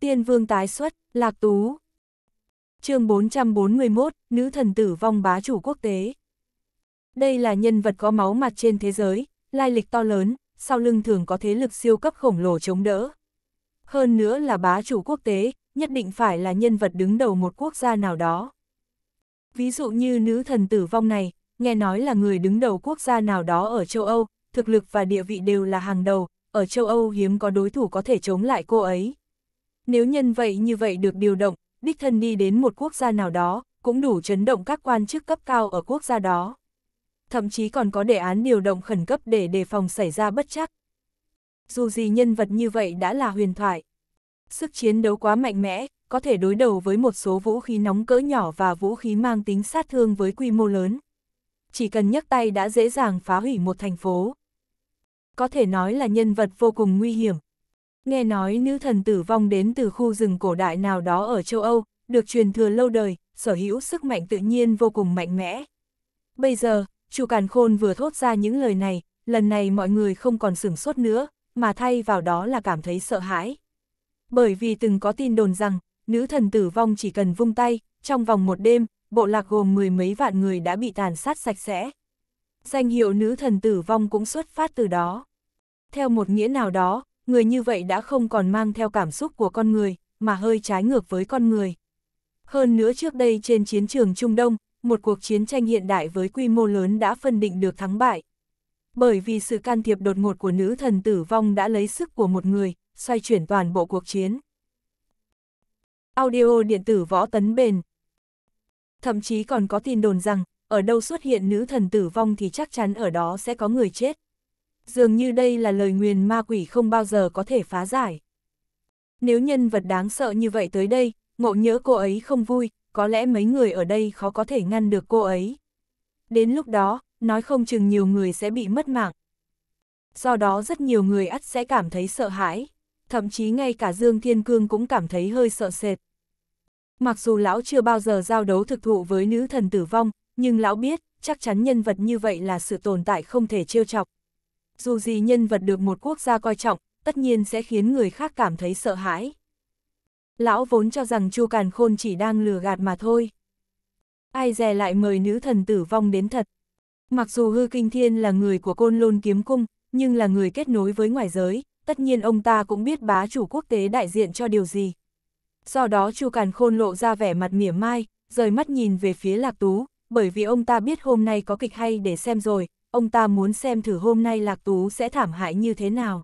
Tiên vương tái xuất, lạc tú. chương 441, nữ thần tử vong bá chủ quốc tế. Đây là nhân vật có máu mặt trên thế giới, lai lịch to lớn, sau lưng thường có thế lực siêu cấp khổng lồ chống đỡ. Hơn nữa là bá chủ quốc tế, nhất định phải là nhân vật đứng đầu một quốc gia nào đó. Ví dụ như nữ thần tử vong này, nghe nói là người đứng đầu quốc gia nào đó ở châu Âu, thực lực và địa vị đều là hàng đầu, ở châu Âu hiếm có đối thủ có thể chống lại cô ấy. Nếu nhân vậy như vậy được điều động, đích thân đi đến một quốc gia nào đó, cũng đủ chấn động các quan chức cấp cao ở quốc gia đó. Thậm chí còn có đề án điều động khẩn cấp để đề phòng xảy ra bất chắc. Dù gì nhân vật như vậy đã là huyền thoại. Sức chiến đấu quá mạnh mẽ, có thể đối đầu với một số vũ khí nóng cỡ nhỏ và vũ khí mang tính sát thương với quy mô lớn. Chỉ cần nhấc tay đã dễ dàng phá hủy một thành phố. Có thể nói là nhân vật vô cùng nguy hiểm, Nghe nói nữ thần tử vong đến từ khu rừng cổ đại nào đó ở châu Âu, được truyền thừa lâu đời, sở hữu sức mạnh tự nhiên vô cùng mạnh mẽ. Bây giờ, chủ Càn Khôn vừa thốt ra những lời này, lần này mọi người không còn sửng sốt nữa, mà thay vào đó là cảm thấy sợ hãi. Bởi vì từng có tin đồn rằng, nữ thần tử vong chỉ cần vung tay, trong vòng một đêm, bộ lạc gồm mười mấy vạn người đã bị tàn sát sạch sẽ. Danh hiệu nữ thần tử vong cũng xuất phát từ đó. Theo một nghĩa nào đó, người như vậy đã không còn mang theo cảm xúc của con người, mà hơi trái ngược với con người. Hơn nữa trước đây trên chiến trường Trung Đông, một cuộc chiến tranh hiện đại với quy mô lớn đã phân định được thắng bại. Bởi vì sự can thiệp đột ngột của nữ thần tử vong đã lấy sức của một người, xoay chuyển toàn bộ cuộc chiến. Audio điện tử võ tấn bền Thậm chí còn có tin đồn rằng, ở đâu xuất hiện nữ thần tử vong thì chắc chắn ở đó sẽ có người chết dường như đây là lời nguyền ma quỷ không bao giờ có thể phá giải. Nếu nhân vật đáng sợ như vậy tới đây, ngộ nhớ cô ấy không vui, có lẽ mấy người ở đây khó có thể ngăn được cô ấy. Đến lúc đó, nói không chừng nhiều người sẽ bị mất mạng. Do đó rất nhiều người ắt sẽ cảm thấy sợ hãi, thậm chí ngay cả Dương Thiên Cương cũng cảm thấy hơi sợ sệt. Mặc dù lão chưa bao giờ giao đấu thực thụ với nữ thần tử vong, nhưng lão biết, chắc chắn nhân vật như vậy là sự tồn tại không thể trêu chọc dù gì nhân vật được một quốc gia coi trọng, tất nhiên sẽ khiến người khác cảm thấy sợ hãi. Lão vốn cho rằng Chu Càn Khôn chỉ đang lừa gạt mà thôi. Ai dè lại mời nữ thần tử vong đến thật. Mặc dù Hư Kinh Thiên là người của Côn Lôn Kiếm Cung, nhưng là người kết nối với ngoại giới, tất nhiên ông ta cũng biết bá chủ quốc tế đại diện cho điều gì. Do đó Chu Càn Khôn lộ ra vẻ mặt mỉa mai, rời mắt nhìn về phía Lạc Tú, bởi vì ông ta biết hôm nay có kịch hay để xem rồi, ông ta muốn xem thử hôm nay Lạc Tú sẽ thảm hại như thế nào.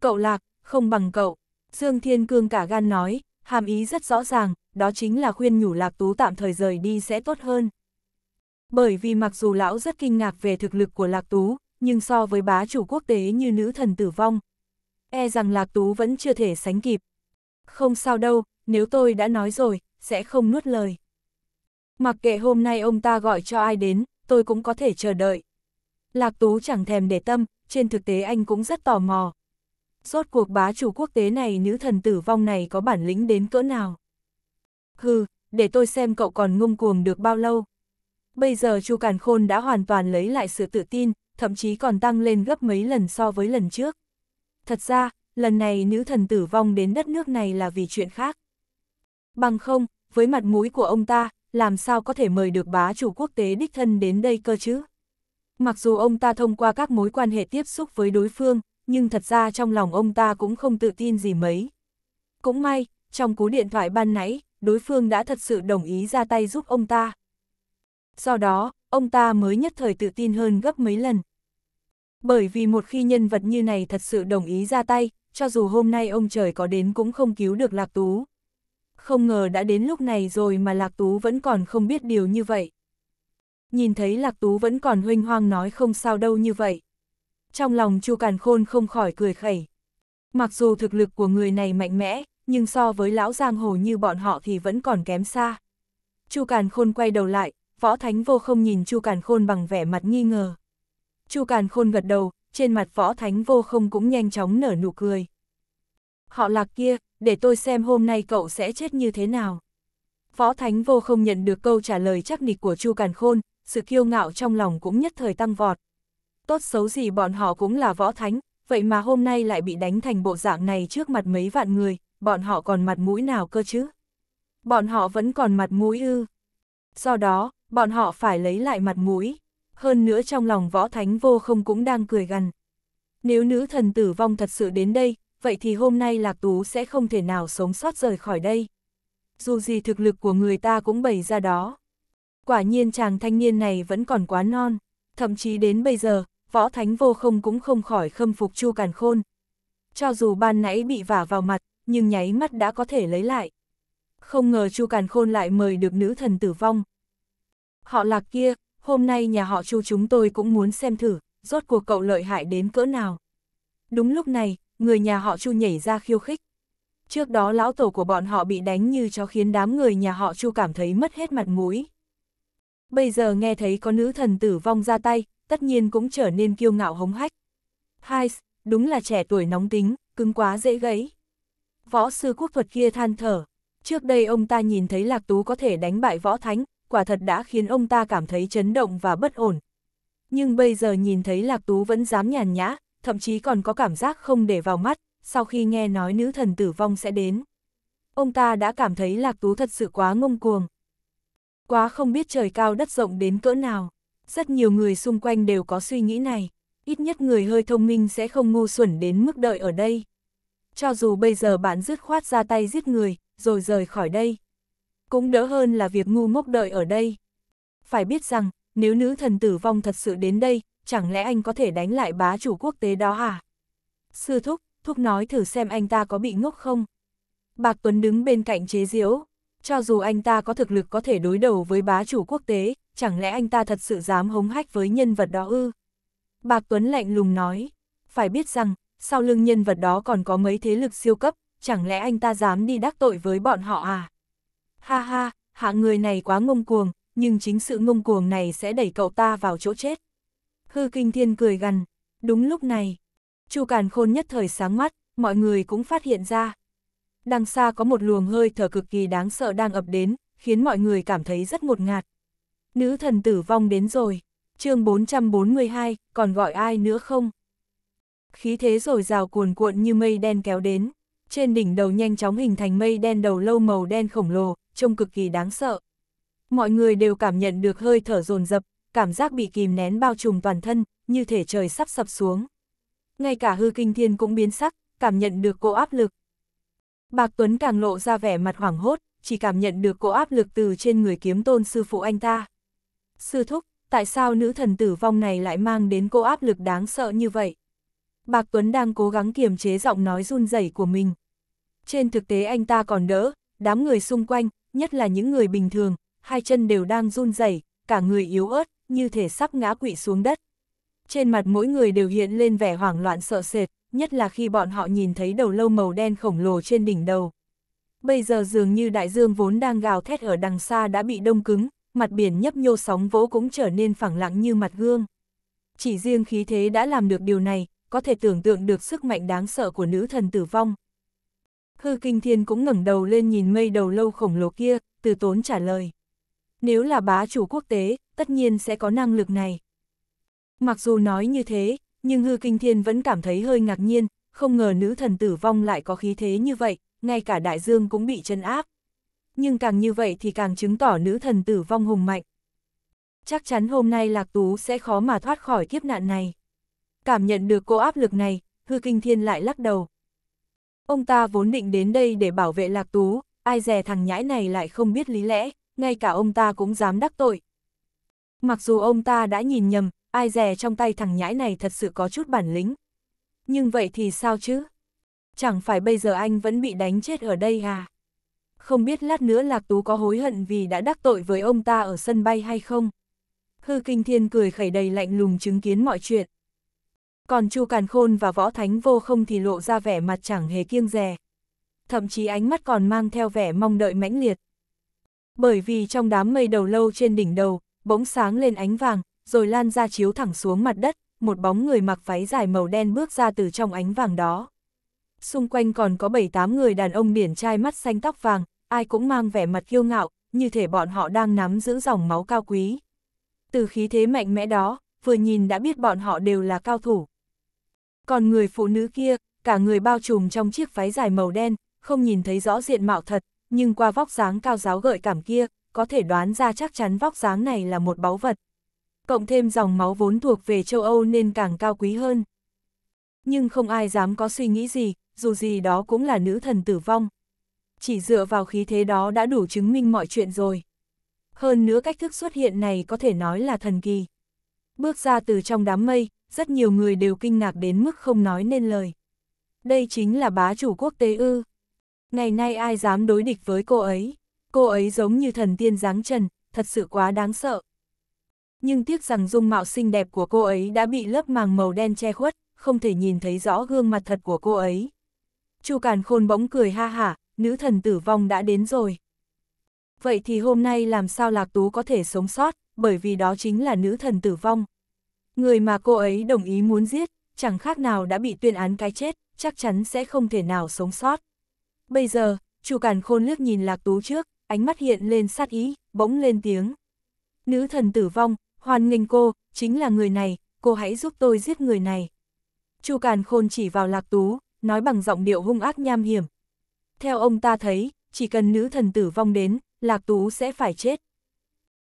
Cậu Lạc, không bằng cậu, Dương Thiên Cương cả gan nói, hàm ý rất rõ ràng, đó chính là khuyên nhủ Lạc Tú tạm thời rời đi sẽ tốt hơn. Bởi vì mặc dù lão rất kinh ngạc về thực lực của Lạc Tú, nhưng so với bá chủ quốc tế như nữ thần tử vong, e rằng Lạc Tú vẫn chưa thể sánh kịp. Không sao đâu, nếu tôi đã nói rồi, sẽ không nuốt lời. Mặc kệ hôm nay ông ta gọi cho ai đến, tôi cũng có thể chờ đợi. Lạc Tú chẳng thèm để tâm, trên thực tế anh cũng rất tò mò. Rốt cuộc bá chủ quốc tế này nữ thần tử vong này có bản lĩnh đến cỡ nào? Hừ, để tôi xem cậu còn ngông cuồng được bao lâu. Bây giờ Chu Càn Khôn đã hoàn toàn lấy lại sự tự tin, thậm chí còn tăng lên gấp mấy lần so với lần trước. Thật ra, lần này nữ thần tử vong đến đất nước này là vì chuyện khác. Bằng không, với mặt mũi của ông ta, làm sao có thể mời được bá chủ quốc tế đích thân đến đây cơ chứ? Mặc dù ông ta thông qua các mối quan hệ tiếp xúc với đối phương, nhưng thật ra trong lòng ông ta cũng không tự tin gì mấy. Cũng may, trong cú điện thoại ban nãy, đối phương đã thật sự đồng ý ra tay giúp ông ta. Do đó, ông ta mới nhất thời tự tin hơn gấp mấy lần. Bởi vì một khi nhân vật như này thật sự đồng ý ra tay, cho dù hôm nay ông trời có đến cũng không cứu được Lạc Tú. Không ngờ đã đến lúc này rồi mà Lạc Tú vẫn còn không biết điều như vậy nhìn thấy Lạc Tú vẫn còn huynh hoang nói không sao đâu như vậy. Trong lòng Chu Càn Khôn không khỏi cười khẩy. Mặc dù thực lực của người này mạnh mẽ, nhưng so với lão giang hồ như bọn họ thì vẫn còn kém xa. Chu Càn Khôn quay đầu lại, Võ Thánh Vô không nhìn Chu Càn Khôn bằng vẻ mặt nghi ngờ. Chu Càn Khôn gật đầu, trên mặt Võ Thánh Vô không cũng nhanh chóng nở nụ cười. Họ lạc kia, để tôi xem hôm nay cậu sẽ chết như thế nào. Võ Thánh Vô không nhận được câu trả lời chắc nịch của Chu Càn Khôn, sự kiêu ngạo trong lòng cũng nhất thời tăng vọt. Tốt xấu gì bọn họ cũng là võ thánh, vậy mà hôm nay lại bị đánh thành bộ dạng này trước mặt mấy vạn người, bọn họ còn mặt mũi nào cơ chứ? Bọn họ vẫn còn mặt mũi ư. Do đó, bọn họ phải lấy lại mặt mũi. Hơn nữa trong lòng võ thánh vô không cũng đang cười gằn. Nếu nữ thần tử vong thật sự đến đây, vậy thì hôm nay Lạc Tú sẽ không thể nào sống sót rời khỏi đây. Dù gì thực lực của người ta cũng bày ra đó. Quả nhiên chàng thanh niên này vẫn còn quá non, thậm chí đến bây giờ, võ thánh vô không cũng không khỏi khâm phục Chu Càn Khôn. Cho dù ban nãy bị vả vào mặt, nhưng nháy mắt đã có thể lấy lại. Không ngờ Chu Càn Khôn lại mời được nữ thần tử vong. Họ lạc kia, hôm nay nhà họ Chu chúng tôi cũng muốn xem thử, rốt cuộc cậu lợi hại đến cỡ nào. Đúng lúc này, người nhà họ Chu nhảy ra khiêu khích. Trước đó lão tổ của bọn họ bị đánh như cho khiến đám người nhà họ Chu cảm thấy mất hết mặt mũi bây giờ nghe thấy có nữ thần tử vong ra tay, tất nhiên cũng trở nên kiêu ngạo hống hách. Hais, đúng là trẻ tuổi nóng tính, cứng quá dễ gãy. Võ sư quốc thuật kia than thở, trước đây ông ta nhìn thấy Lạc Tú có thể đánh bại võ thánh, quả thật đã khiến ông ta cảm thấy chấn động và bất ổn. Nhưng bây giờ nhìn thấy Lạc Tú vẫn dám nhàn nhã, thậm chí còn có cảm giác không để vào mắt, sau khi nghe nói nữ thần tử vong sẽ đến. Ông ta đã cảm thấy Lạc Tú thật sự quá ngông cuồng quá không biết trời cao đất rộng đến cỡ nào. Rất nhiều người xung quanh đều có suy nghĩ này, ít nhất người hơi thông minh sẽ không ngu xuẩn đến mức đợi ở đây. Cho dù bây giờ bạn dứt khoát ra tay giết người, rồi rời khỏi đây. Cũng đỡ hơn là việc ngu ngốc đợi ở đây. Phải biết rằng, nếu nữ thần tử vong thật sự đến đây, chẳng lẽ anh có thể đánh lại bá chủ quốc tế đó à? Sư Thúc, Thúc nói thử xem anh ta có bị ngốc không? Bạc Tuấn đứng bên cạnh chế diễu, cho dù anh ta có thực lực có thể đối đầu với bá chủ quốc tế, chẳng lẽ anh ta thật sự dám hống hách với nhân vật đó ư? Bạc Tuấn lạnh lùng nói, phải biết rằng, sau lưng nhân vật đó còn có mấy thế lực siêu cấp, chẳng lẽ anh ta dám đi đắc tội với bọn họ à? Ha ha, hạ người này quá ngông cuồng, nhưng chính sự ngông cuồng này sẽ đẩy cậu ta vào chỗ chết. Hư Kinh Thiên cười gằn, đúng lúc này, Chu Càn Khôn nhất thời sáng mắt, mọi người cũng phát hiện ra, đằng xa có một luồng hơi thở cực kỳ đáng sợ đang ập đến, khiến mọi người cảm thấy rất ngột ngạt. Nữ thần tử vong đến rồi, chương 442, còn gọi ai nữa không? Khí thế rồi rào cuồn cuộn như mây đen kéo đến, trên đỉnh đầu nhanh chóng hình thành mây đen đầu lâu màu đen khổng lồ, trông cực kỳ đáng sợ. Mọi người đều cảm nhận được hơi thở dồn dập, cảm giác bị kìm nén bao trùm toàn thân, như thể trời sắp sập xuống. Ngay cả hư kinh thiên cũng biến sắc, cảm nhận được cô áp lực, Bạc Tuấn càng lộ ra vẻ mặt hoảng hốt, chỉ cảm nhận được cỗ áp lực từ trên người kiếm tôn sư phụ anh ta. Sư thúc, tại sao nữ thần tử vong này lại mang đến cỗ áp lực đáng sợ như vậy? Bạc Tuấn đang cố gắng kiềm chế giọng nói run rẩy của mình. Trên thực tế anh ta còn đỡ, đám người xung quanh, nhất là những người bình thường, hai chân đều đang run rẩy, cả người yếu ớt, như thể sắp ngã quỵ xuống đất. Trên mặt mỗi người đều hiện lên vẻ hoảng loạn sợ sệt, nhất là khi bọn họ nhìn thấy đầu lâu màu đen khổng lồ trên đỉnh đầu. Bây giờ dường như đại dương vốn đang gào thét ở đằng xa đã bị đông cứng, mặt biển nhấp nhô sóng vỗ cũng trở nên phẳng lặng như mặt gương. Chỉ riêng khí thế đã làm được điều này, có thể tưởng tượng được sức mạnh đáng sợ của nữ thần tử vong. Hư Kinh Thiên cũng ngẩng đầu lên nhìn mây đầu lâu khổng lồ kia, từ tốn trả lời. Nếu là bá chủ quốc tế, tất nhiên sẽ có năng lực này. Mặc dù nói như thế, nhưng hư kinh thiên vẫn cảm thấy hơi ngạc nhiên, không ngờ nữ thần tử vong lại có khí thế như vậy, ngay cả đại dương cũng bị chân áp. Nhưng càng như vậy thì càng chứng tỏ nữ thần tử vong hùng mạnh. Chắc chắn hôm nay Lạc Tú sẽ khó mà thoát khỏi kiếp nạn này. Cảm nhận được cô áp lực này, hư kinh thiên lại lắc đầu. Ông ta vốn định đến đây để bảo vệ Lạc Tú, ai dè thằng nhãi này lại không biết lý lẽ, ngay cả ông ta cũng dám đắc tội. Mặc dù ông ta đã nhìn nhầm, ai dè trong tay thằng nhãi này thật sự có chút bản lĩnh. Nhưng vậy thì sao chứ? Chẳng phải bây giờ anh vẫn bị đánh chết ở đây à? Không biết lát nữa Lạc Tú có hối hận vì đã đắc tội với ông ta ở sân bay hay không? Hư Kinh Thiên cười khẩy đầy lạnh lùng chứng kiến mọi chuyện. Còn Chu Càn Khôn và Võ Thánh Vô không thì lộ ra vẻ mặt chẳng hề kiêng dè. Thậm chí ánh mắt còn mang theo vẻ mong đợi mãnh liệt. Bởi vì trong đám mây đầu lâu trên đỉnh đầu, bỗng sáng lên ánh vàng, rồi lan ra chiếu thẳng xuống mặt đất, một bóng người mặc váy dài màu đen bước ra từ trong ánh vàng đó. Xung quanh còn có 7-8 người đàn ông điển trai mắt xanh tóc vàng, ai cũng mang vẻ mặt kiêu ngạo, như thể bọn họ đang nắm giữ dòng máu cao quý. Từ khí thế mạnh mẽ đó, vừa nhìn đã biết bọn họ đều là cao thủ. Còn người phụ nữ kia, cả người bao trùm trong chiếc váy dài màu đen, không nhìn thấy rõ diện mạo thật, nhưng qua vóc dáng cao giáo gợi cảm kia, có thể đoán ra chắc chắn vóc dáng này là một báu vật cộng thêm dòng máu vốn thuộc về châu Âu nên càng cao quý hơn. Nhưng không ai dám có suy nghĩ gì, dù gì đó cũng là nữ thần tử vong. Chỉ dựa vào khí thế đó đã đủ chứng minh mọi chuyện rồi. Hơn nữa cách thức xuất hiện này có thể nói là thần kỳ. Bước ra từ trong đám mây, rất nhiều người đều kinh ngạc đến mức không nói nên lời. Đây chính là bá chủ quốc tế ư. Ngày nay ai dám đối địch với cô ấy. Cô ấy giống như thần tiên giáng trần, thật sự quá đáng sợ nhưng tiếc rằng dung mạo xinh đẹp của cô ấy đã bị lớp màng màu đen che khuất, không thể nhìn thấy rõ gương mặt thật của cô ấy. Chu Càn Khôn bỗng cười ha hả, nữ thần tử vong đã đến rồi. Vậy thì hôm nay làm sao Lạc Tú có thể sống sót, bởi vì đó chính là nữ thần tử vong. Người mà cô ấy đồng ý muốn giết, chẳng khác nào đã bị tuyên án cái chết, chắc chắn sẽ không thể nào sống sót. Bây giờ, Chu Càn Khôn liếc nhìn Lạc Tú trước, ánh mắt hiện lên sát ý, bỗng lên tiếng. Nữ thần tử vong, Hoan nghênh cô, chính là người này, cô hãy giúp tôi giết người này. Chu Càn Khôn chỉ vào Lạc Tú, nói bằng giọng điệu hung ác nham hiểm. Theo ông ta thấy, chỉ cần nữ thần tử vong đến, Lạc Tú sẽ phải chết.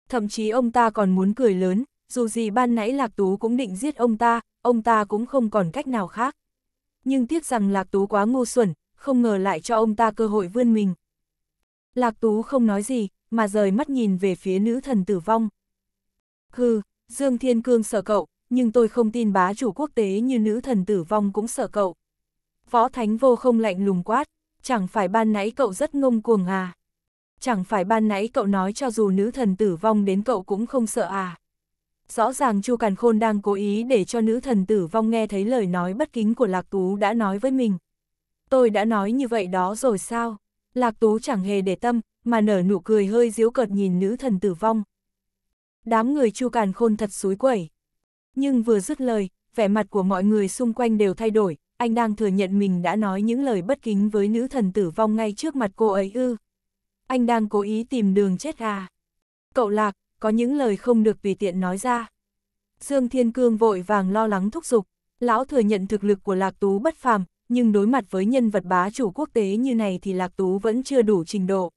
Thậm chí ông ta còn muốn cười lớn, dù gì ban nãy Lạc Tú cũng định giết ông ta, ông ta cũng không còn cách nào khác. Nhưng tiếc rằng Lạc Tú quá ngu xuẩn, không ngờ lại cho ông ta cơ hội vươn mình. Lạc Tú không nói gì, mà rời mắt nhìn về phía nữ thần tử vong. Hừ, Dương Thiên Cương sợ cậu, nhưng tôi không tin bá chủ quốc tế như nữ thần tử vong cũng sợ cậu. Võ Thánh vô không lạnh lùng quát, chẳng phải ban nãy cậu rất ngông cuồng à. Chẳng phải ban nãy cậu nói cho dù nữ thần tử vong đến cậu cũng không sợ à. Rõ ràng Chu Càn Khôn đang cố ý để cho nữ thần tử vong nghe thấy lời nói bất kính của Lạc Tú đã nói với mình. Tôi đã nói như vậy đó rồi sao? Lạc Tú chẳng hề để tâm, mà nở nụ cười hơi diếu cợt nhìn nữ thần tử vong. Đám người Chu Càn Khôn thật suối quẩy. Nhưng vừa dứt lời, vẻ mặt của mọi người xung quanh đều thay đổi, anh đang thừa nhận mình đã nói những lời bất kính với nữ thần tử vong ngay trước mặt cô ấy ư. Anh đang cố ý tìm đường chết à. Cậu Lạc, có những lời không được vì tiện nói ra. Dương Thiên Cương vội vàng lo lắng thúc giục, lão thừa nhận thực lực của Lạc Tú bất phàm, nhưng đối mặt với nhân vật bá chủ quốc tế như này thì Lạc Tú vẫn chưa đủ trình độ.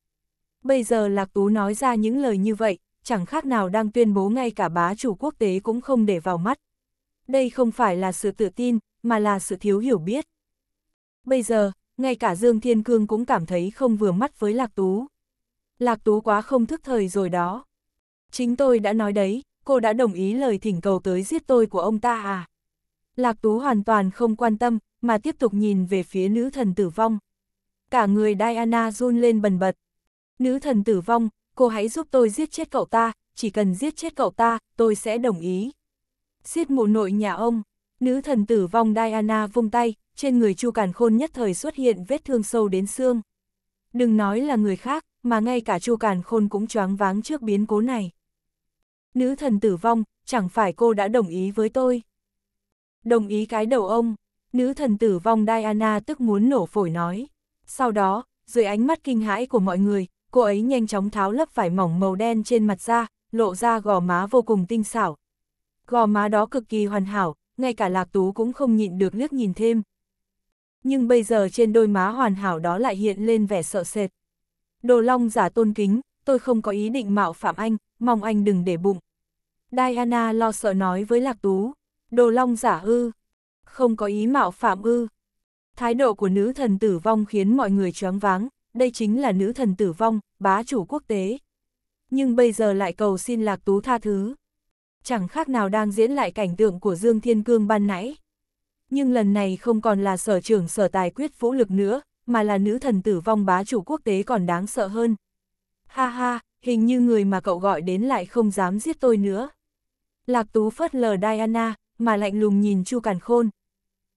Bây giờ Lạc Tú nói ra những lời như vậy, chẳng khác nào đang tuyên bố ngay cả bá chủ quốc tế cũng không để vào mắt. Đây không phải là sự tự tin, mà là sự thiếu hiểu biết. Bây giờ, ngay cả Dương Thiên Cương cũng cảm thấy không vừa mắt với Lạc Tú. Lạc Tú quá không thức thời rồi đó. Chính tôi đã nói đấy, cô đã đồng ý lời thỉnh cầu tới giết tôi của ông ta à? Lạc Tú hoàn toàn không quan tâm, mà tiếp tục nhìn về phía nữ thần tử vong. Cả người Diana run lên bần bật. Nữ thần tử vong, cô hãy giúp tôi giết chết cậu ta, chỉ cần giết chết cậu ta, tôi sẽ đồng ý. Xiết mụ nội nhà ông, nữ thần tử vong Diana vung tay, trên người Chu Càn Khôn nhất thời xuất hiện vết thương sâu đến xương. Đừng nói là người khác, mà ngay cả Chu Càn Khôn cũng choáng váng trước biến cố này. Nữ thần tử vong, chẳng phải cô đã đồng ý với tôi. Đồng ý cái đầu ông, nữ thần tử vong Diana tức muốn nổ phổi nói. Sau đó, dưới ánh mắt kinh hãi của mọi người, cô ấy nhanh chóng tháo lớp vải mỏng màu đen trên mặt ra, lộ ra gò má vô cùng tinh xảo. Gò má đó cực kỳ hoàn hảo, ngay cả Lạc Tú cũng không nhịn được liếc nhìn thêm. Nhưng bây giờ trên đôi má hoàn hảo đó lại hiện lên vẻ sợ sệt. Đồ Long giả tôn kính, tôi không có ý định mạo phạm anh, mong anh đừng để bụng. Diana lo sợ nói với Lạc Tú, Đồ Long giả ư, không có ý mạo phạm ư. Thái độ của nữ thần tử vong khiến mọi người choáng váng, đây chính là nữ thần tử vong, bá chủ quốc tế. Nhưng bây giờ lại cầu xin Lạc Tú tha thứ. Chẳng khác nào đang diễn lại cảnh tượng của Dương Thiên Cương ban nãy. Nhưng lần này không còn là sở trưởng sở tài quyết vũ lực nữa, mà là nữ thần tử vong bá chủ quốc tế còn đáng sợ hơn. Ha ha, hình như người mà cậu gọi đến lại không dám giết tôi nữa. Lạc Tú phất lờ Diana, mà lạnh lùng nhìn Chu Càn Khôn.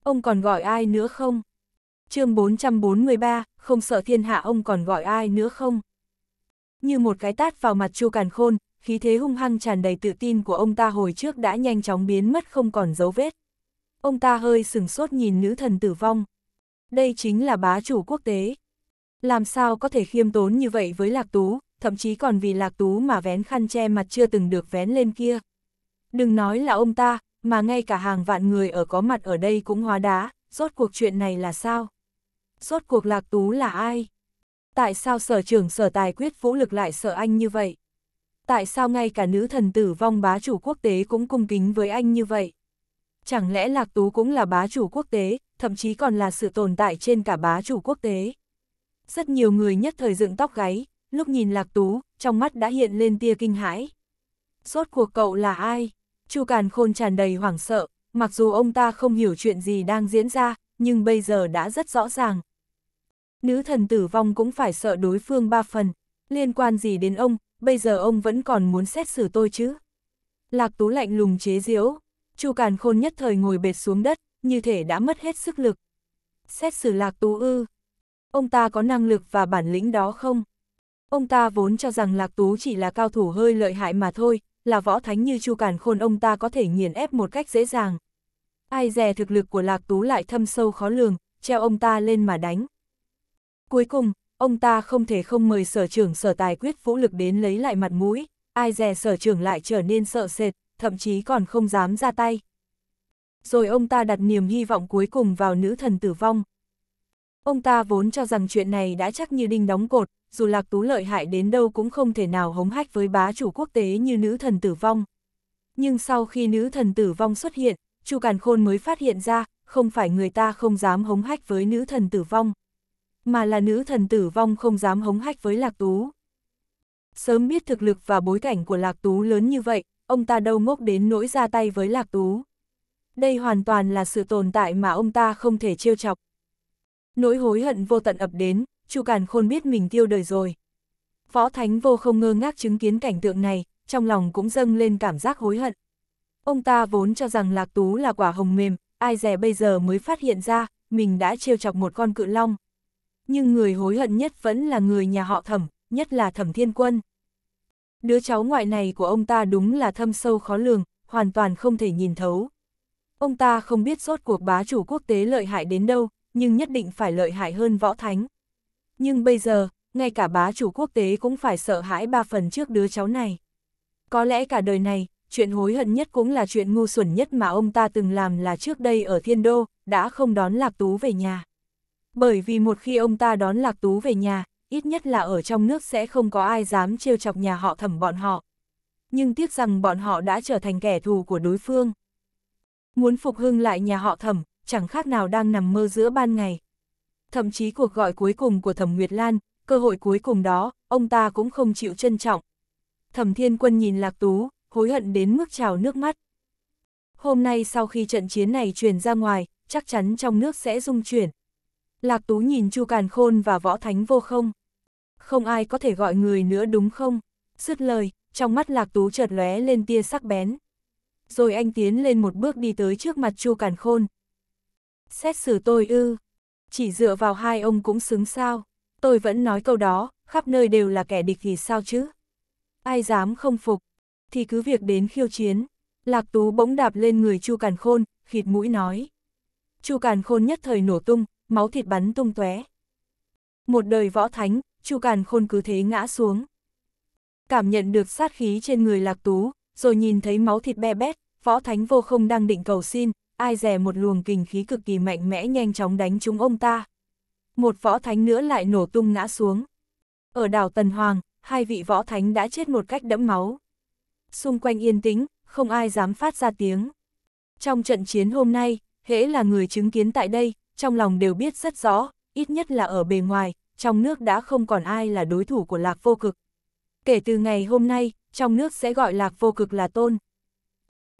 Ông còn gọi ai nữa không? chương 443, không sợ thiên hạ ông còn gọi ai nữa không? Như một cái tát vào mặt Chu Càn Khôn, khí thế hung hăng tràn đầy tự tin của ông ta hồi trước đã nhanh chóng biến mất không còn dấu vết. Ông ta hơi sừng sốt nhìn nữ thần tử vong. Đây chính là bá chủ quốc tế. Làm sao có thể khiêm tốn như vậy với Lạc Tú, thậm chí còn vì Lạc Tú mà vén khăn che mặt chưa từng được vén lên kia. Đừng nói là ông ta, mà ngay cả hàng vạn người ở có mặt ở đây cũng hóa đá, rốt cuộc chuyện này là sao? rốt cuộc lạc tú là ai? Tại sao sở trưởng sở tài quyết vũ lực lại sợ anh như vậy? Tại sao ngay cả nữ thần tử vong bá chủ quốc tế cũng cung kính với anh như vậy? Chẳng lẽ lạc tú cũng là bá chủ quốc tế, thậm chí còn là sự tồn tại trên cả bá chủ quốc tế? Rất nhiều người nhất thời dựng tóc gáy, lúc nhìn lạc tú, trong mắt đã hiện lên tia kinh hãi. Rốt cuộc cậu là ai? Chu Càn Khôn tràn đầy hoảng sợ, mặc dù ông ta không hiểu chuyện gì đang diễn ra, nhưng bây giờ đã rất rõ ràng, nữ thần tử vong cũng phải sợ đối phương ba phần, liên quan gì đến ông, bây giờ ông vẫn còn muốn xét xử tôi chứ. Lạc tú lạnh lùng chế diễu, chu càn khôn nhất thời ngồi bệt xuống đất, như thể đã mất hết sức lực. Xét xử lạc tú ư, ông ta có năng lực và bản lĩnh đó không? Ông ta vốn cho rằng lạc tú chỉ là cao thủ hơi lợi hại mà thôi, là võ thánh như chu càn khôn ông ta có thể nghiền ép một cách dễ dàng. Ai dè thực lực của lạc tú lại thâm sâu khó lường, treo ông ta lên mà đánh. Cuối cùng, ông ta không thể không mời sở trưởng sở tài quyết vũ lực đến lấy lại mặt mũi, ai dè sở trưởng lại trở nên sợ sệt, thậm chí còn không dám ra tay. Rồi ông ta đặt niềm hy vọng cuối cùng vào nữ thần tử vong. Ông ta vốn cho rằng chuyện này đã chắc như đinh đóng cột, dù lạc tú lợi hại đến đâu cũng không thể nào hống hách với bá chủ quốc tế như nữ thần tử vong. Nhưng sau khi nữ thần tử vong xuất hiện, Chu Càn Khôn mới phát hiện ra, không phải người ta không dám hống hách với nữ thần tử vong, mà là nữ thần tử vong không dám hống hách với Lạc Tú. Sớm biết thực lực và bối cảnh của Lạc Tú lớn như vậy, ông ta đâu ngốc đến nỗi ra tay với Lạc Tú. Đây hoàn toàn là sự tồn tại mà ông ta không thể trêu chọc. Nỗi hối hận vô tận ập đến, Chu Càn Khôn biết mình tiêu đời rồi. Võ Thánh Vô không ngơ ngác chứng kiến cảnh tượng này, trong lòng cũng dâng lên cảm giác hối hận. Ông ta vốn cho rằng Lạc Tú là quả hồng mềm, ai dè bây giờ mới phát hiện ra, mình đã trêu chọc một con cự long nhưng người hối hận nhất vẫn là người nhà họ thẩm, nhất là thẩm thiên quân. Đứa cháu ngoại này của ông ta đúng là thâm sâu khó lường, hoàn toàn không thể nhìn thấu. Ông ta không biết rốt cuộc bá chủ quốc tế lợi hại đến đâu, nhưng nhất định phải lợi hại hơn võ thánh. Nhưng bây giờ, ngay cả bá chủ quốc tế cũng phải sợ hãi ba phần trước đứa cháu này. Có lẽ cả đời này, chuyện hối hận nhất cũng là chuyện ngu xuẩn nhất mà ông ta từng làm là trước đây ở Thiên Đô, đã không đón Lạc Tú về nhà. Bởi vì một khi ông ta đón Lạc Tú về nhà, ít nhất là ở trong nước sẽ không có ai dám trêu chọc nhà họ thẩm bọn họ. Nhưng tiếc rằng bọn họ đã trở thành kẻ thù của đối phương. Muốn phục hưng lại nhà họ thẩm, chẳng khác nào đang nằm mơ giữa ban ngày. Thậm chí cuộc gọi cuối cùng của thẩm Nguyệt Lan, cơ hội cuối cùng đó, ông ta cũng không chịu trân trọng. Thẩm Thiên Quân nhìn Lạc Tú, hối hận đến mức trào nước mắt. Hôm nay sau khi trận chiến này truyền ra ngoài, chắc chắn trong nước sẽ rung chuyển, Lạc Tú nhìn Chu Càn Khôn và Võ Thánh Vô Không. Không ai có thể gọi người nữa đúng không? Dứt lời, trong mắt Lạc Tú chợt lóe lên tia sắc bén. Rồi anh tiến lên một bước đi tới trước mặt Chu Càn Khôn. Xét xử tôi ư? Chỉ dựa vào hai ông cũng xứng sao? Tôi vẫn nói câu đó, khắp nơi đều là kẻ địch thì sao chứ? Ai dám không phục? Thì cứ việc đến khiêu chiến. Lạc Tú bỗng đạp lên người Chu Càn Khôn, khịt mũi nói. Chu Càn Khôn nhất thời nổ tung, máu thịt bắn tung tóe. Một đời võ thánh, Chu Càn Khôn cứ thế ngã xuống. Cảm nhận được sát khí trên người Lạc Tú, rồi nhìn thấy máu thịt be bét, võ thánh vô không đang định cầu xin, ai dè một luồng kình khí cực kỳ mạnh mẽ nhanh chóng đánh trúng ông ta. Một võ thánh nữa lại nổ tung ngã xuống. Ở đảo Tần Hoàng, hai vị võ thánh đã chết một cách đẫm máu. Xung quanh yên tĩnh, không ai dám phát ra tiếng. Trong trận chiến hôm nay, hễ là người chứng kiến tại đây, trong lòng đều biết rất rõ, ít nhất là ở bề ngoài, trong nước đã không còn ai là đối thủ của lạc vô cực. Kể từ ngày hôm nay, trong nước sẽ gọi lạc vô cực là tôn.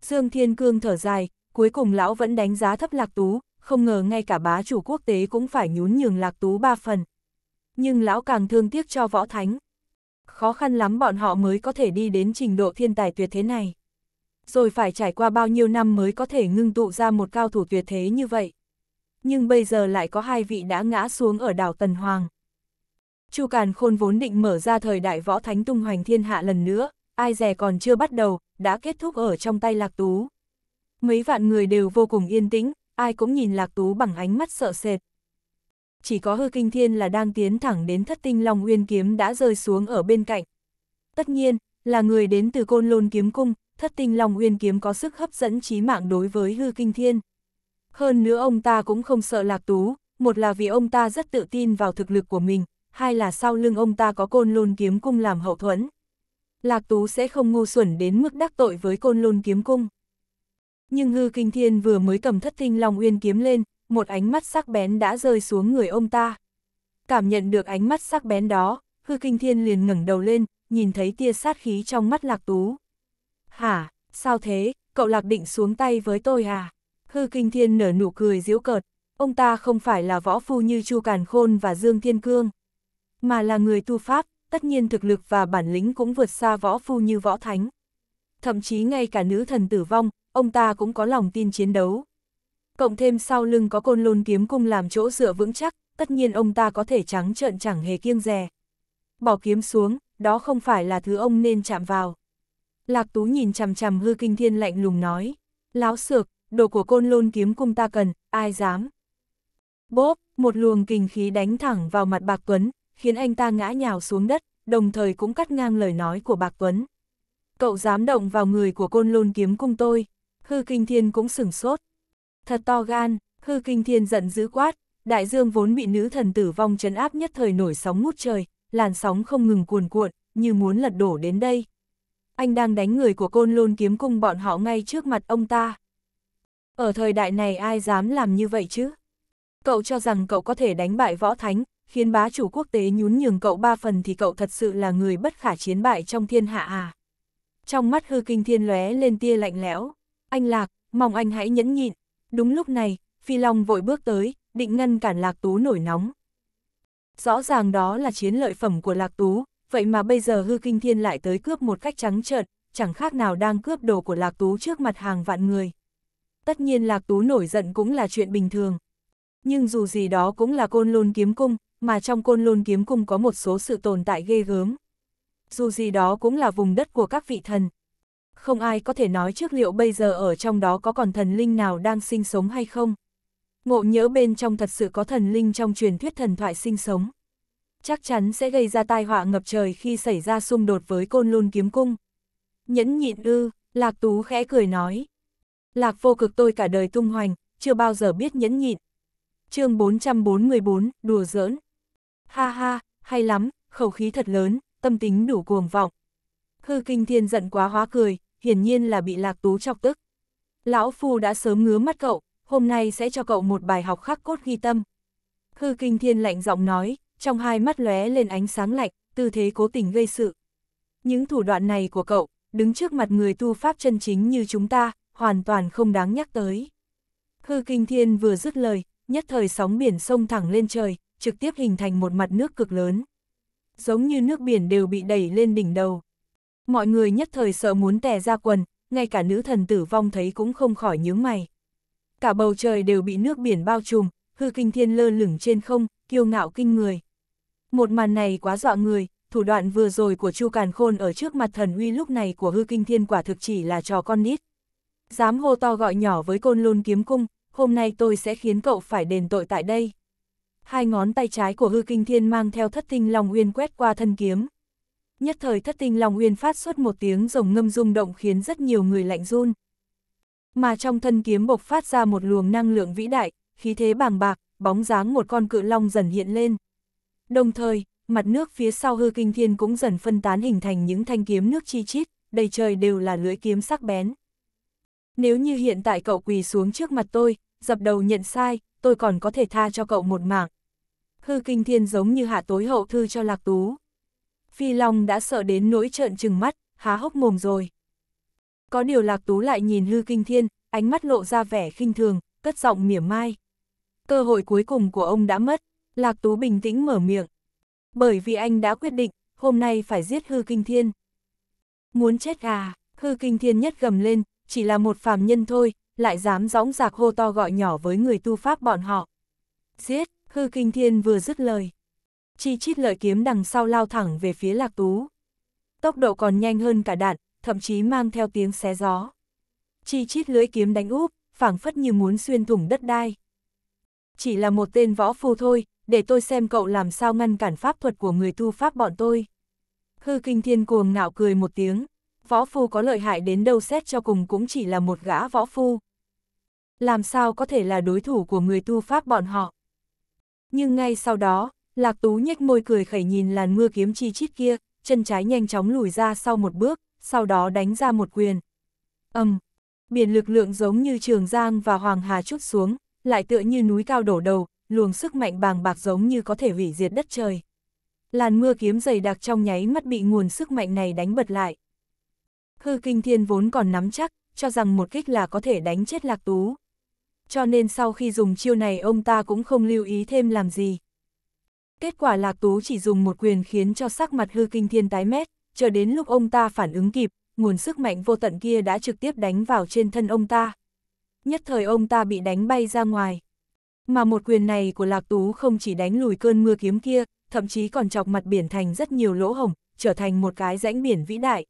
Dương Thiên Cương thở dài, cuối cùng lão vẫn đánh giá thấp lạc tú, không ngờ ngay cả bá chủ quốc tế cũng phải nhún nhường lạc tú ba phần. Nhưng lão càng thương tiếc cho võ thánh. Khó khăn lắm bọn họ mới có thể đi đến trình độ thiên tài tuyệt thế này. Rồi phải trải qua bao nhiêu năm mới có thể ngưng tụ ra một cao thủ tuyệt thế như vậy nhưng bây giờ lại có hai vị đã ngã xuống ở đảo Tần Hoàng. Chu Càn Khôn vốn định mở ra thời đại võ thánh tung hoành thiên hạ lần nữa, ai dè còn chưa bắt đầu, đã kết thúc ở trong tay Lạc Tú. Mấy vạn người đều vô cùng yên tĩnh, ai cũng nhìn Lạc Tú bằng ánh mắt sợ sệt. Chỉ có hư kinh thiên là đang tiến thẳng đến thất tinh long uyên kiếm đã rơi xuống ở bên cạnh. Tất nhiên, là người đến từ côn lôn kiếm cung, thất tinh long uyên kiếm có sức hấp dẫn trí mạng đối với hư kinh thiên. Hơn nữa ông ta cũng không sợ Lạc Tú, một là vì ông ta rất tự tin vào thực lực của mình, hai là sau lưng ông ta có côn lôn kiếm cung làm hậu thuẫn. Lạc Tú sẽ không ngu xuẩn đến mức đắc tội với côn lôn kiếm cung. Nhưng hư kinh thiên vừa mới cầm thất tinh long uyên kiếm lên, một ánh mắt sắc bén đã rơi xuống người ông ta. Cảm nhận được ánh mắt sắc bén đó, hư kinh thiên liền ngẩng đầu lên, nhìn thấy tia sát khí trong mắt Lạc Tú. Hả, sao thế, cậu Lạc định xuống tay với tôi à? Hư Kinh Thiên nở nụ cười giễu cợt, ông ta không phải là võ phu như Chu Càn Khôn và Dương Thiên Cương, mà là người tu pháp, tất nhiên thực lực và bản lĩnh cũng vượt xa võ phu như võ thánh. Thậm chí ngay cả nữ thần tử vong, ông ta cũng có lòng tin chiến đấu. Cộng thêm sau lưng có côn lôn kiếm cung làm chỗ dựa vững chắc, tất nhiên ông ta có thể trắng trợn chẳng hề kiêng dè. Bỏ kiếm xuống, đó không phải là thứ ông nên chạm vào. Lạc Tú nhìn chằm chằm hư kinh thiên lạnh lùng nói, láo xược, đồ của côn lôn kiếm cung ta cần, ai dám. Bốp, một luồng kinh khí đánh thẳng vào mặt Bạc Tuấn, khiến anh ta ngã nhào xuống đất, đồng thời cũng cắt ngang lời nói của Bạc Tuấn. Cậu dám động vào người của côn lôn kiếm cung tôi, hư kinh thiên cũng sửng sốt. Thật to gan, hư kinh thiên giận dữ quát, đại dương vốn bị nữ thần tử vong trấn áp nhất thời nổi sóng ngút trời, làn sóng không ngừng cuồn cuộn, như muốn lật đổ đến đây. Anh đang đánh người của côn lôn kiếm cung bọn họ ngay trước mặt ông ta. Ở thời đại này ai dám làm như vậy chứ? Cậu cho rằng cậu có thể đánh bại võ thánh, khiến bá chủ quốc tế nhún nhường cậu ba phần thì cậu thật sự là người bất khả chiến bại trong thiên hạ à? Trong mắt hư kinh thiên lóe lên tia lạnh lẽo. Anh Lạc, mong anh hãy nhẫn nhịn. Đúng lúc này, Phi Long vội bước tới, định ngăn cản Lạc Tú nổi nóng. Rõ ràng đó là chiến lợi phẩm của Lạc Tú, vậy mà bây giờ hư kinh thiên lại tới cướp một cách trắng trợn, chẳng khác nào đang cướp đồ của Lạc Tú trước mặt hàng vạn người tất nhiên Lạc Tú nổi giận cũng là chuyện bình thường. Nhưng dù gì đó cũng là côn lôn kiếm cung, mà trong côn lôn kiếm cung có một số sự tồn tại ghê gớm. Dù gì đó cũng là vùng đất của các vị thần. Không ai có thể nói trước liệu bây giờ ở trong đó có còn thần linh nào đang sinh sống hay không. Ngộ nhớ bên trong thật sự có thần linh trong truyền thuyết thần thoại sinh sống. Chắc chắn sẽ gây ra tai họa ngập trời khi xảy ra xung đột với côn lôn kiếm cung. Nhẫn nhịn ư, Lạc Tú khẽ cười nói. Lạc vô cực tôi cả đời tung hoành, chưa bao giờ biết nhẫn nhịn. chương 444, đùa giỡn. Ha ha, hay lắm, khẩu khí thật lớn, tâm tính đủ cuồng vọng. Hư kinh thiên giận quá hóa cười, hiển nhiên là bị lạc tú chọc tức. Lão Phu đã sớm ngứa mắt cậu, hôm nay sẽ cho cậu một bài học khắc cốt ghi tâm. Hư kinh thiên lạnh giọng nói, trong hai mắt lóe lên ánh sáng lạnh, tư thế cố tình gây sự. Những thủ đoạn này của cậu, đứng trước mặt người tu pháp chân chính như chúng ta, hoàn toàn không đáng nhắc tới. Hư Kinh Thiên vừa dứt lời, nhất thời sóng biển sông thẳng lên trời, trực tiếp hình thành một mặt nước cực lớn. Giống như nước biển đều bị đẩy lên đỉnh đầu. Mọi người nhất thời sợ muốn tè ra quần, ngay cả nữ thần tử vong thấy cũng không khỏi nhướng mày. Cả bầu trời đều bị nước biển bao trùm, hư kinh thiên lơ lửng trên không, kiêu ngạo kinh người. Một màn này quá dọa người, thủ đoạn vừa rồi của Chu Càn Khôn ở trước mặt thần uy lúc này của hư kinh thiên quả thực chỉ là trò con nít, Dám hô to gọi nhỏ với côn lôn kiếm cung, hôm nay tôi sẽ khiến cậu phải đền tội tại đây. Hai ngón tay trái của hư kinh thiên mang theo thất tinh long uyên quét qua thân kiếm. Nhất thời thất tinh long uyên phát xuất một tiếng rồng ngâm rung động khiến rất nhiều người lạnh run. Mà trong thân kiếm bộc phát ra một luồng năng lượng vĩ đại, khí thế bàng bạc, bóng dáng một con cự long dần hiện lên. Đồng thời, mặt nước phía sau hư kinh thiên cũng dần phân tán hình thành những thanh kiếm nước chi chít, đầy trời đều là lưỡi kiếm sắc bén. Nếu như hiện tại cậu quỳ xuống trước mặt tôi, dập đầu nhận sai, tôi còn có thể tha cho cậu một mạng. Hư kinh thiên giống như hạ tối hậu thư cho lạc tú. Phi Long đã sợ đến nỗi trợn trừng mắt, há hốc mồm rồi. Có điều lạc tú lại nhìn hư kinh thiên, ánh mắt lộ ra vẻ khinh thường, cất giọng mỉa mai. Cơ hội cuối cùng của ông đã mất, lạc tú bình tĩnh mở miệng. Bởi vì anh đã quyết định, hôm nay phải giết hư kinh thiên. Muốn chết à, hư kinh thiên nhất gầm lên, chỉ là một phàm nhân thôi, lại dám dõng dạc hô to gọi nhỏ với người tu pháp bọn họ. Giết, hư kinh thiên vừa dứt lời. Chi chít lợi kiếm đằng sau lao thẳng về phía lạc tú. Tốc độ còn nhanh hơn cả đạn, thậm chí mang theo tiếng xé gió. Chi chít lưỡi kiếm đánh úp, phảng phất như muốn xuyên thủng đất đai. Chỉ là một tên võ phu thôi, để tôi xem cậu làm sao ngăn cản pháp thuật của người tu pháp bọn tôi. Hư kinh thiên cuồng ngạo cười một tiếng, võ phu có lợi hại đến đâu xét cho cùng cũng chỉ là một gã võ phu. Làm sao có thể là đối thủ của người tu pháp bọn họ? Nhưng ngay sau đó, Lạc Tú nhếch môi cười khẩy nhìn làn mưa kiếm chi chít kia, chân trái nhanh chóng lùi ra sau một bước, sau đó đánh ra một quyền. Âm, um, biển lực lượng giống như Trường Giang và Hoàng Hà chút xuống, lại tựa như núi cao đổ đầu, luồng sức mạnh bàng bạc giống như có thể hủy diệt đất trời. Làn mưa kiếm dày đặc trong nháy mắt bị nguồn sức mạnh này đánh bật lại. Hư Kinh Thiên vốn còn nắm chắc, cho rằng một kích là có thể đánh chết Lạc Tú. Cho nên sau khi dùng chiêu này ông ta cũng không lưu ý thêm làm gì. Kết quả Lạc Tú chỉ dùng một quyền khiến cho sắc mặt Hư Kinh Thiên tái mét, chờ đến lúc ông ta phản ứng kịp, nguồn sức mạnh vô tận kia đã trực tiếp đánh vào trên thân ông ta. Nhất thời ông ta bị đánh bay ra ngoài. Mà một quyền này của Lạc Tú không chỉ đánh lùi cơn mưa kiếm kia, thậm chí còn chọc mặt biển thành rất nhiều lỗ hổng, trở thành một cái rãnh biển vĩ đại,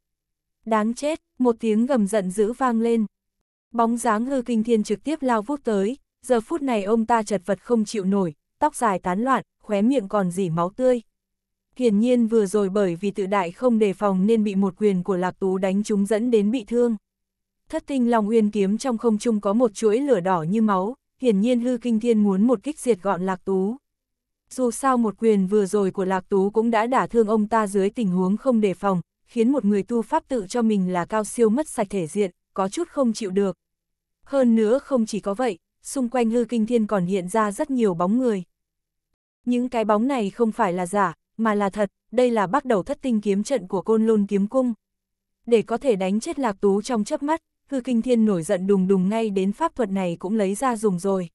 Đáng chết, một tiếng gầm giận dữ vang lên. Bóng dáng hư kinh thiên trực tiếp lao vút tới, giờ phút này ông ta chật vật không chịu nổi, tóc dài tán loạn, khóe miệng còn dỉ máu tươi. Hiển nhiên vừa rồi bởi vì tự đại không đề phòng nên bị một quyền của Lạc Tú đánh trúng dẫn đến bị thương. Thất tinh Long Uyên kiếm trong không trung có một chuỗi lửa đỏ như máu, hiển nhiên hư kinh thiên muốn một kích diệt gọn Lạc Tú. Dù sao một quyền vừa rồi của Lạc Tú cũng đã đả thương ông ta dưới tình huống không đề phòng, khiến một người tu pháp tự cho mình là cao siêu mất sạch thể diện, có chút không chịu được. Hơn nữa không chỉ có vậy, xung quanh hư kinh thiên còn hiện ra rất nhiều bóng người. Những cái bóng này không phải là giả, mà là thật, đây là bắt đầu thất tinh kiếm trận của côn lôn kiếm cung. Để có thể đánh chết lạc tú trong chớp mắt, hư kinh thiên nổi giận đùng đùng ngay đến pháp thuật này cũng lấy ra dùng rồi.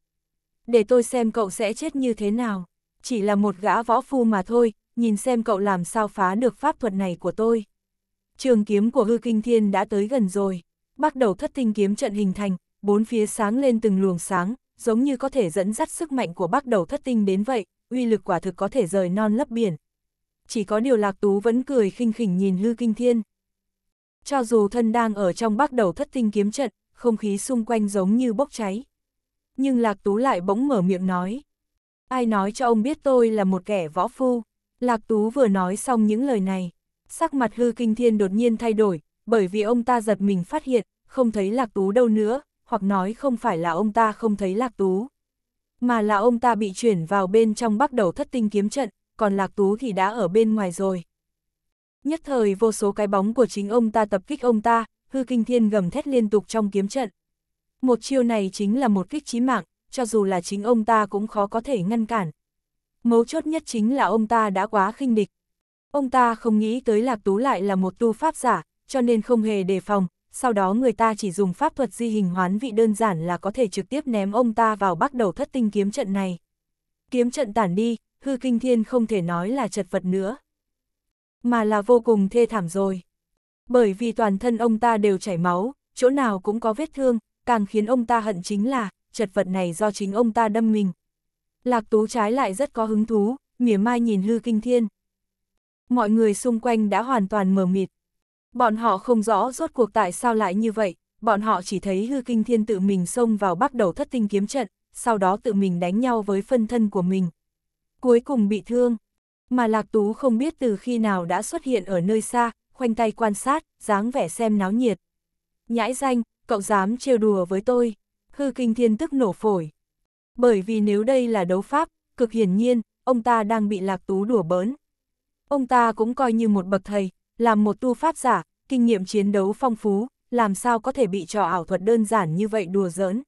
Để tôi xem cậu sẽ chết như thế nào, chỉ là một gã võ phu mà thôi, nhìn xem cậu làm sao phá được pháp thuật này của tôi trường kiếm của hư kinh thiên đã tới gần rồi. Bắt đầu thất tinh kiếm trận hình thành, bốn phía sáng lên từng luồng sáng, giống như có thể dẫn dắt sức mạnh của bắt đầu thất tinh đến vậy, uy lực quả thực có thể rời non lấp biển. Chỉ có điều lạc tú vẫn cười khinh khỉnh nhìn hư kinh thiên. Cho dù thân đang ở trong bắt đầu thất tinh kiếm trận, không khí xung quanh giống như bốc cháy. Nhưng lạc tú lại bỗng mở miệng nói. Ai nói cho ông biết tôi là một kẻ võ phu? Lạc tú vừa nói xong những lời này, sắc mặt hư kinh thiên đột nhiên thay đổi, bởi vì ông ta giật mình phát hiện, không thấy lạc tú đâu nữa, hoặc nói không phải là ông ta không thấy lạc tú, mà là ông ta bị chuyển vào bên trong bắt đầu thất tinh kiếm trận, còn lạc tú thì đã ở bên ngoài rồi. Nhất thời vô số cái bóng của chính ông ta tập kích ông ta, hư kinh thiên gầm thét liên tục trong kiếm trận. Một chiêu này chính là một kích chí mạng, cho dù là chính ông ta cũng khó có thể ngăn cản. Mấu chốt nhất chính là ông ta đã quá khinh địch, Ông ta không nghĩ tới Lạc Tú lại là một tu pháp giả, cho nên không hề đề phòng, sau đó người ta chỉ dùng pháp thuật di hình hoán vị đơn giản là có thể trực tiếp ném ông ta vào bắt đầu thất tinh kiếm trận này. Kiếm trận tản đi, hư kinh thiên không thể nói là chật vật nữa, mà là vô cùng thê thảm rồi. Bởi vì toàn thân ông ta đều chảy máu, chỗ nào cũng có vết thương, càng khiến ông ta hận chính là, chật vật này do chính ông ta đâm mình. Lạc Tú trái lại rất có hứng thú, mỉa mai nhìn hư kinh thiên mọi người xung quanh đã hoàn toàn mờ mịt. Bọn họ không rõ rốt cuộc tại sao lại như vậy, bọn họ chỉ thấy hư kinh thiên tự mình xông vào bắt đầu thất tinh kiếm trận, sau đó tự mình đánh nhau với phân thân của mình. Cuối cùng bị thương, mà Lạc Tú không biết từ khi nào đã xuất hiện ở nơi xa, khoanh tay quan sát, dáng vẻ xem náo nhiệt. Nhãi danh, cậu dám trêu đùa với tôi, hư kinh thiên tức nổ phổi. Bởi vì nếu đây là đấu pháp, cực hiển nhiên, ông ta đang bị Lạc Tú đùa bỡn, Ông ta cũng coi như một bậc thầy, làm một tu pháp giả, kinh nghiệm chiến đấu phong phú, làm sao có thể bị trò ảo thuật đơn giản như vậy đùa giỡn.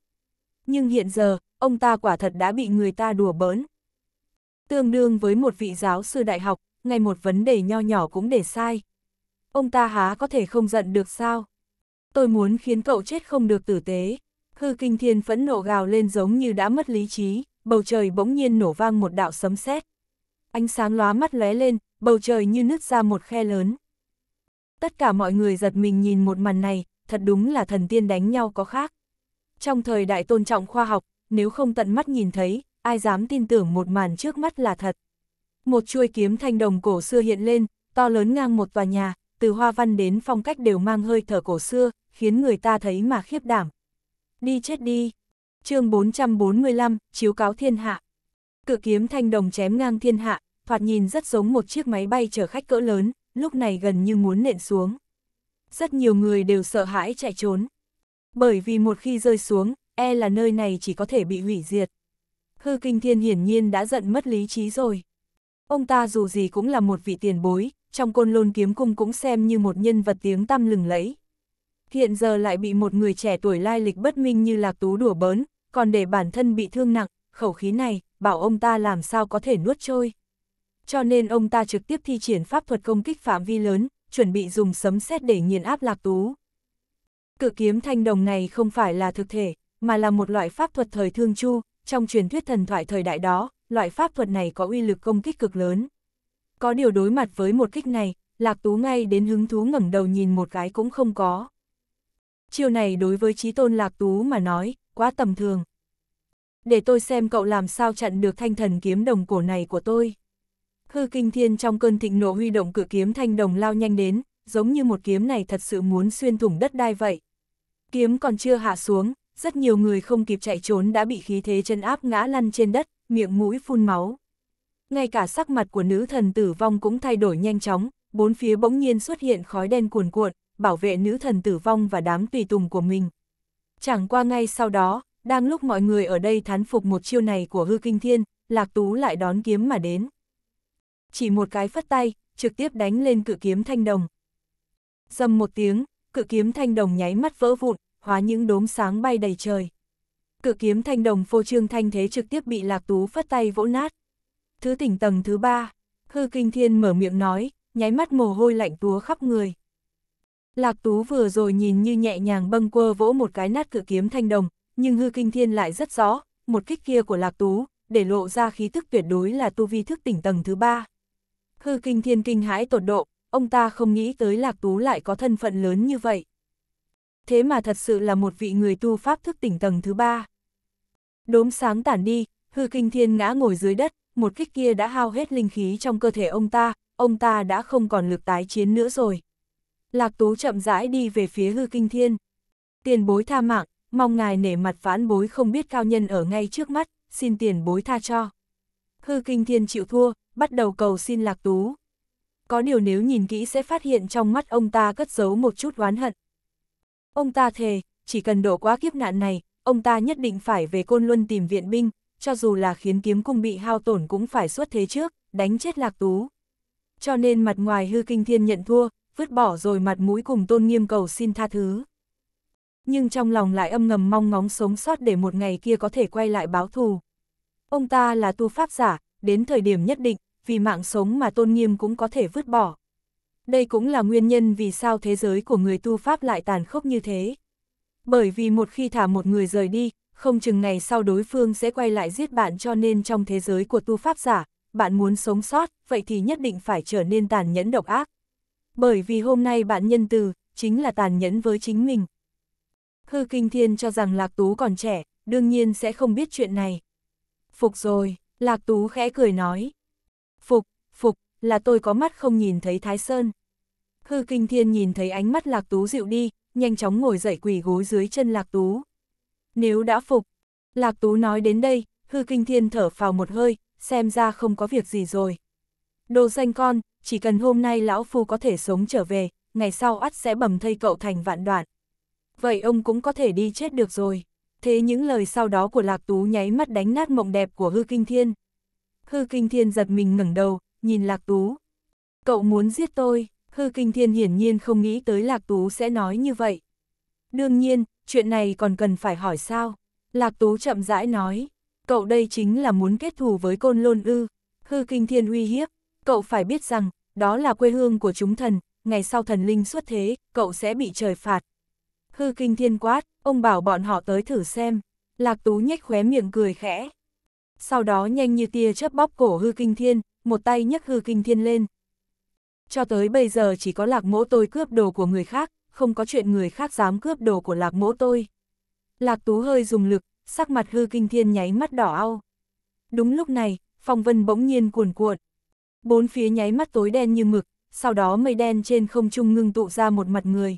Nhưng hiện giờ, ông ta quả thật đã bị người ta đùa bỡn. Tương đương với một vị giáo sư đại học, ngay một vấn đề nho nhỏ cũng để sai. Ông ta há có thể không giận được sao? Tôi muốn khiến cậu chết không được tử tế. Hư kinh thiên phẫn nộ gào lên giống như đã mất lý trí, bầu trời bỗng nhiên nổ vang một đạo sấm sét. Ánh sáng lóa mắt lóe lên, bầu trời như nứt ra một khe lớn. Tất cả mọi người giật mình nhìn một màn này, thật đúng là thần tiên đánh nhau có khác. Trong thời đại tôn trọng khoa học, nếu không tận mắt nhìn thấy, ai dám tin tưởng một màn trước mắt là thật. Một chuôi kiếm thanh đồng cổ xưa hiện lên, to lớn ngang một tòa nhà, từ hoa văn đến phong cách đều mang hơi thở cổ xưa, khiến người ta thấy mà khiếp đảm. Đi chết đi! chương 445, Chiếu cáo thiên hạ. Cự kiếm thanh đồng chém ngang thiên hạ, thoạt nhìn rất giống một chiếc máy bay chở khách cỡ lớn, lúc này gần như muốn nện xuống. Rất nhiều người đều sợ hãi chạy trốn. Bởi vì một khi rơi xuống, e là nơi này chỉ có thể bị hủy diệt. Hư Kinh Thiên hiển nhiên đã giận mất lý trí rồi. Ông ta dù gì cũng là một vị tiền bối, trong côn lôn kiếm cung cũng xem như một nhân vật tiếng tăm lừng lẫy. Hiện giờ lại bị một người trẻ tuổi lai lịch bất minh như lạc tú đùa bớn, còn để bản thân bị thương nặng, khẩu khí này, bảo ông ta làm sao có thể nuốt trôi cho nên ông ta trực tiếp thi triển pháp thuật công kích phạm vi lớn, chuẩn bị dùng sấm sét để nghiền áp Lạc Tú. Cự kiếm thanh đồng này không phải là thực thể, mà là một loại pháp thuật thời Thương Chu, trong truyền thuyết thần thoại thời đại đó, loại pháp thuật này có uy lực công kích cực lớn. Có điều đối mặt với một kích này, Lạc Tú ngay đến hứng thú ngẩng đầu nhìn một cái cũng không có. Chiêu này đối với trí tôn Lạc Tú mà nói, quá tầm thường. Để tôi xem cậu làm sao chặn được thanh thần kiếm đồng cổ này của tôi. Hư kinh thiên trong cơn thịnh nộ huy động cửa kiếm thanh đồng lao nhanh đến, giống như một kiếm này thật sự muốn xuyên thủng đất đai vậy. Kiếm còn chưa hạ xuống, rất nhiều người không kịp chạy trốn đã bị khí thế chân áp ngã lăn trên đất, miệng mũi phun máu. Ngay cả sắc mặt của nữ thần tử vong cũng thay đổi nhanh chóng, bốn phía bỗng nhiên xuất hiện khói đen cuồn cuộn, bảo vệ nữ thần tử vong và đám tùy tùng của mình. Chẳng qua ngay sau đó, đang lúc mọi người ở đây thán phục một chiêu này của hư kinh thiên, Lạc Tú lại đón kiếm mà đến chỉ một cái phất tay, trực tiếp đánh lên cự kiếm thanh đồng. Dầm một tiếng, cự kiếm thanh đồng nháy mắt vỡ vụn, hóa những đốm sáng bay đầy trời. Cự kiếm thanh đồng phô trương thanh thế trực tiếp bị lạc tú phất tay vỗ nát. Thứ tỉnh tầng thứ ba, hư kinh thiên mở miệng nói, nháy mắt mồ hôi lạnh túa khắp người. Lạc tú vừa rồi nhìn như nhẹ nhàng bâng quơ vỗ một cái nát cự kiếm thanh đồng, nhưng hư kinh thiên lại rất rõ, một kích kia của lạc tú, để lộ ra khí thức tuyệt đối là tu vi thức tỉnh tầng thứ ba. Hư kinh thiên kinh hãi tột độ, ông ta không nghĩ tới lạc tú lại có thân phận lớn như vậy. Thế mà thật sự là một vị người tu pháp thức tỉnh tầng thứ ba. Đốm sáng tản đi, hư kinh thiên ngã ngồi dưới đất, một kích kia đã hao hết linh khí trong cơ thể ông ta, ông ta đã không còn lực tái chiến nữa rồi. Lạc tú chậm rãi đi về phía hư kinh thiên. Tiền bối tha mạng, mong ngài nể mặt vãn bối không biết cao nhân ở ngay trước mắt, xin tiền bối tha cho. Hư kinh thiên chịu thua, bắt đầu cầu xin Lạc Tú. Có điều nếu nhìn kỹ sẽ phát hiện trong mắt ông ta cất giấu một chút oán hận. Ông ta thề, chỉ cần đổ qua kiếp nạn này, ông ta nhất định phải về Côn Luân tìm viện binh, cho dù là khiến kiếm cung bị hao tổn cũng phải xuất thế trước, đánh chết Lạc Tú. Cho nên mặt ngoài hư kinh thiên nhận thua, vứt bỏ rồi mặt mũi cùng tôn nghiêm cầu xin tha thứ. Nhưng trong lòng lại âm ngầm mong ngóng sống sót để một ngày kia có thể quay lại báo thù. Ông ta là tu pháp giả, đến thời điểm nhất định, vì mạng sống mà tôn nghiêm cũng có thể vứt bỏ. Đây cũng là nguyên nhân vì sao thế giới của người tu Pháp lại tàn khốc như thế. Bởi vì một khi thả một người rời đi, không chừng ngày sau đối phương sẽ quay lại giết bạn cho nên trong thế giới của tu Pháp giả, bạn muốn sống sót, vậy thì nhất định phải trở nên tàn nhẫn độc ác. Bởi vì hôm nay bạn nhân từ, chính là tàn nhẫn với chính mình. Hư Kinh Thiên cho rằng Lạc Tú còn trẻ, đương nhiên sẽ không biết chuyện này. Phục rồi. Lạc Tú khẽ cười nói. Phục, phục, là tôi có mắt không nhìn thấy Thái Sơn. Hư Kinh Thiên nhìn thấy ánh mắt Lạc Tú dịu đi, nhanh chóng ngồi dậy quỳ gối dưới chân Lạc Tú. Nếu đã phục, Lạc Tú nói đến đây, Hư Kinh Thiên thở phào một hơi, xem ra không có việc gì rồi. Đồ danh con, chỉ cần hôm nay lão phu có thể sống trở về, ngày sau ắt sẽ bầm thây cậu thành vạn đoạn. Vậy ông cũng có thể đi chết được rồi thế những lời sau đó của Lạc Tú nháy mắt đánh nát mộng đẹp của Hư Kinh Thiên. Hư Kinh Thiên giật mình ngẩng đầu, nhìn Lạc Tú. Cậu muốn giết tôi, Hư Kinh Thiên hiển nhiên không nghĩ tới Lạc Tú sẽ nói như vậy. Đương nhiên, chuyện này còn cần phải hỏi sao? Lạc Tú chậm rãi nói, cậu đây chính là muốn kết thù với côn lôn ư. Hư Kinh Thiên uy hiếp, cậu phải biết rằng, đó là quê hương của chúng thần, ngày sau thần linh xuất thế, cậu sẽ bị trời phạt. Hư kinh thiên quát, ông bảo bọn họ tới thử xem. Lạc tú nhếch khóe miệng cười khẽ. Sau đó nhanh như tia chớp bóp cổ hư kinh thiên, một tay nhấc hư kinh thiên lên. Cho tới bây giờ chỉ có lạc mỗ tôi cướp đồ của người khác, không có chuyện người khác dám cướp đồ của lạc mỗ tôi. Lạc tú hơi dùng lực, sắc mặt hư kinh thiên nháy mắt đỏ ao. Đúng lúc này, phong vân bỗng nhiên cuồn cuộn. Bốn phía nháy mắt tối đen như mực, sau đó mây đen trên không trung ngưng tụ ra một mặt người.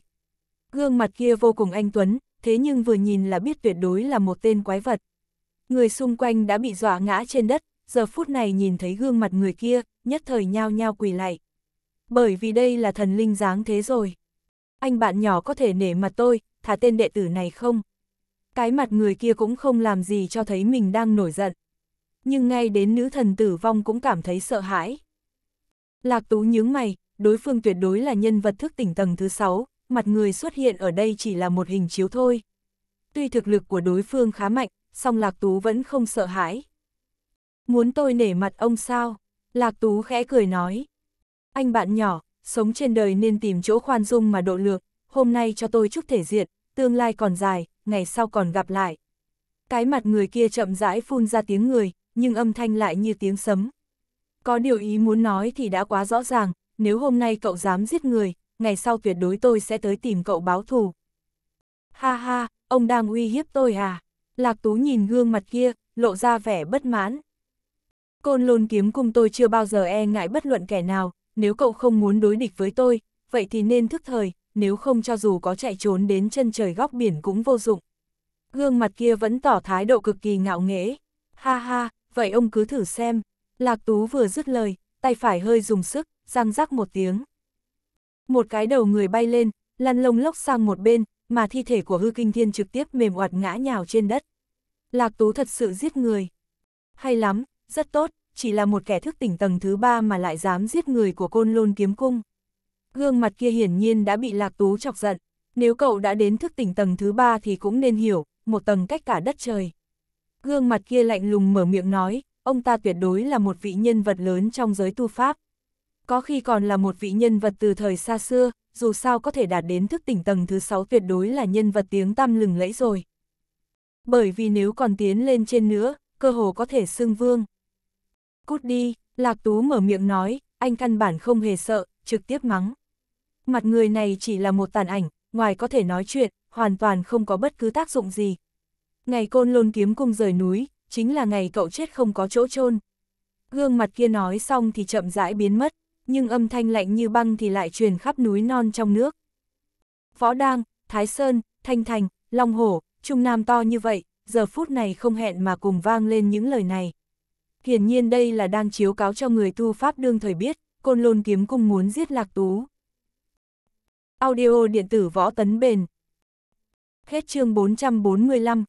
Gương mặt kia vô cùng anh Tuấn, thế nhưng vừa nhìn là biết tuyệt đối là một tên quái vật. Người xung quanh đã bị dọa ngã trên đất, giờ phút này nhìn thấy gương mặt người kia, nhất thời nhao nhao quỳ lại. Bởi vì đây là thần linh dáng thế rồi. Anh bạn nhỏ có thể nể mặt tôi, thả tên đệ tử này không? Cái mặt người kia cũng không làm gì cho thấy mình đang nổi giận. Nhưng ngay đến nữ thần tử vong cũng cảm thấy sợ hãi. Lạc Tú nhướng mày, đối phương tuyệt đối là nhân vật thức tỉnh tầng thứ 6, mặt người xuất hiện ở đây chỉ là một hình chiếu thôi. Tuy thực lực của đối phương khá mạnh, song Lạc Tú vẫn không sợ hãi. Muốn tôi nể mặt ông sao? Lạc Tú khẽ cười nói. Anh bạn nhỏ, sống trên đời nên tìm chỗ khoan dung mà độ lượng, hôm nay cho tôi chút thể diện, tương lai còn dài, ngày sau còn gặp lại. Cái mặt người kia chậm rãi phun ra tiếng người, nhưng âm thanh lại như tiếng sấm. Có điều ý muốn nói thì đã quá rõ ràng, nếu hôm nay cậu dám giết người, ngày sau tuyệt đối tôi sẽ tới tìm cậu báo thù. Ha ha, ông đang uy hiếp tôi à? Lạc Tú nhìn gương mặt kia, lộ ra vẻ bất mãn. Côn lôn kiếm cùng tôi chưa bao giờ e ngại bất luận kẻ nào, nếu cậu không muốn đối địch với tôi, vậy thì nên thức thời, nếu không cho dù có chạy trốn đến chân trời góc biển cũng vô dụng. Gương mặt kia vẫn tỏ thái độ cực kỳ ngạo nghễ. Ha ha, vậy ông cứ thử xem. Lạc Tú vừa dứt lời, tay phải hơi dùng sức, răng rắc một tiếng. Một cái đầu người bay lên, lăn lông lốc sang một bên, mà thi thể của hư kinh thiên trực tiếp mềm oặt ngã nhào trên đất. Lạc Tú thật sự giết người. Hay lắm, rất tốt, chỉ là một kẻ thức tỉnh tầng thứ ba mà lại dám giết người của côn lôn kiếm cung. Gương mặt kia hiển nhiên đã bị Lạc Tú chọc giận. Nếu cậu đã đến thức tỉnh tầng thứ ba thì cũng nên hiểu, một tầng cách cả đất trời. Gương mặt kia lạnh lùng mở miệng nói, ông ta tuyệt đối là một vị nhân vật lớn trong giới tu pháp có khi còn là một vị nhân vật từ thời xa xưa, dù sao có thể đạt đến thức tỉnh tầng thứ 6 tuyệt đối là nhân vật tiếng tăm lừng lẫy rồi. Bởi vì nếu còn tiến lên trên nữa, cơ hồ có thể xưng vương. Cút đi, Lạc Tú mở miệng nói, anh căn bản không hề sợ, trực tiếp mắng. Mặt người này chỉ là một tàn ảnh, ngoài có thể nói chuyện, hoàn toàn không có bất cứ tác dụng gì. Ngày côn lôn kiếm cung rời núi, chính là ngày cậu chết không có chỗ chôn Gương mặt kia nói xong thì chậm rãi biến mất nhưng âm thanh lạnh như băng thì lại truyền khắp núi non trong nước. Võ Đang, Thái Sơn, Thanh Thành, Long Hổ, Trung Nam to như vậy, giờ phút này không hẹn mà cùng vang lên những lời này. Hiển nhiên đây là đang chiếu cáo cho người tu Pháp đương thời biết, côn lôn kiếm cung muốn giết lạc tú. Audio điện tử võ tấn bền. Hết chương 445